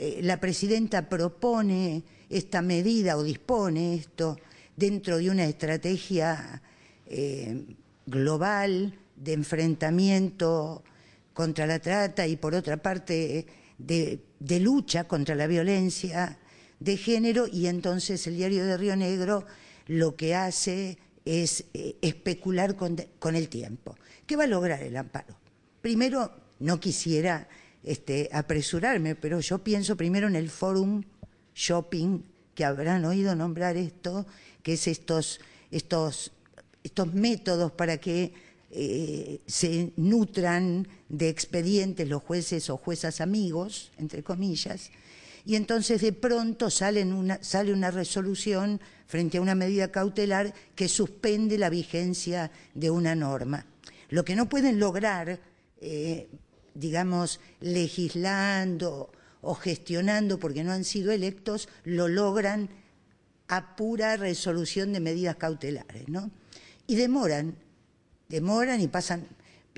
Eh, la presidenta propone esta medida o dispone esto dentro de una estrategia eh, global de enfrentamiento contra la trata y por otra parte de, lucha contra la violencia de género y entonces el diario de Río Negro lo que hace es eh, especular con, el tiempo. ¿Qué va a lograr el amparo? Primero, no quisiera este, apresurarme, pero yo pienso primero en el forum shopping, que habrán oído nombrar esto, que es estos, métodos para que eh, se nutran de expedientes los jueces o juezas amigos, entre comillas, y entonces de pronto sale una resolución frente a una medida cautelar que suspende la vigencia de una norma. Lo que no pueden lograr eh, digamos, legislando o gestionando porque no han sido electos, lo logran a pura resolución de medidas cautelares, ¿no? Y demoran, demoran y pasan,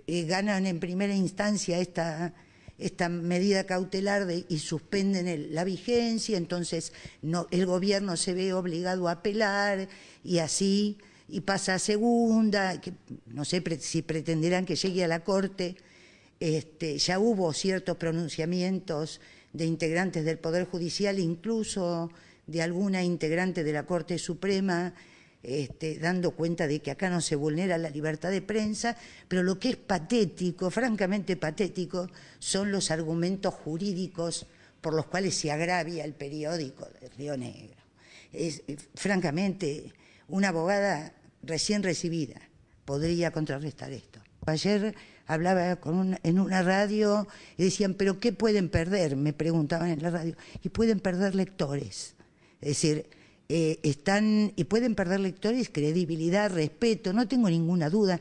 eh, ganan en primera instancia esta, medida cautelar y suspenden la vigencia, entonces el gobierno se ve obligado a apelar y así, y pasa a segunda, que, no sé si pretenderán que llegue a la Corte este, ya hubo ciertos pronunciamientos de integrantes del Poder Judicial, incluso de alguna integrante de la Corte Suprema, este, dando cuenta de que acá no se vulnera la libertad de prensa, pero lo que es patético, francamente patético, son los argumentos jurídicos por los cuales se agravia el periódico de Río Negro. Eh, francamente, una abogada recién recibida podría contrarrestar esto. Ayer hablaba con en una radio y decían, pero ¿qué pueden perder? Me preguntaban en la radio. Y pueden perder lectores. Es decir, eh, están y pueden perder lectores credibilidad, respeto, no tengo ninguna duda.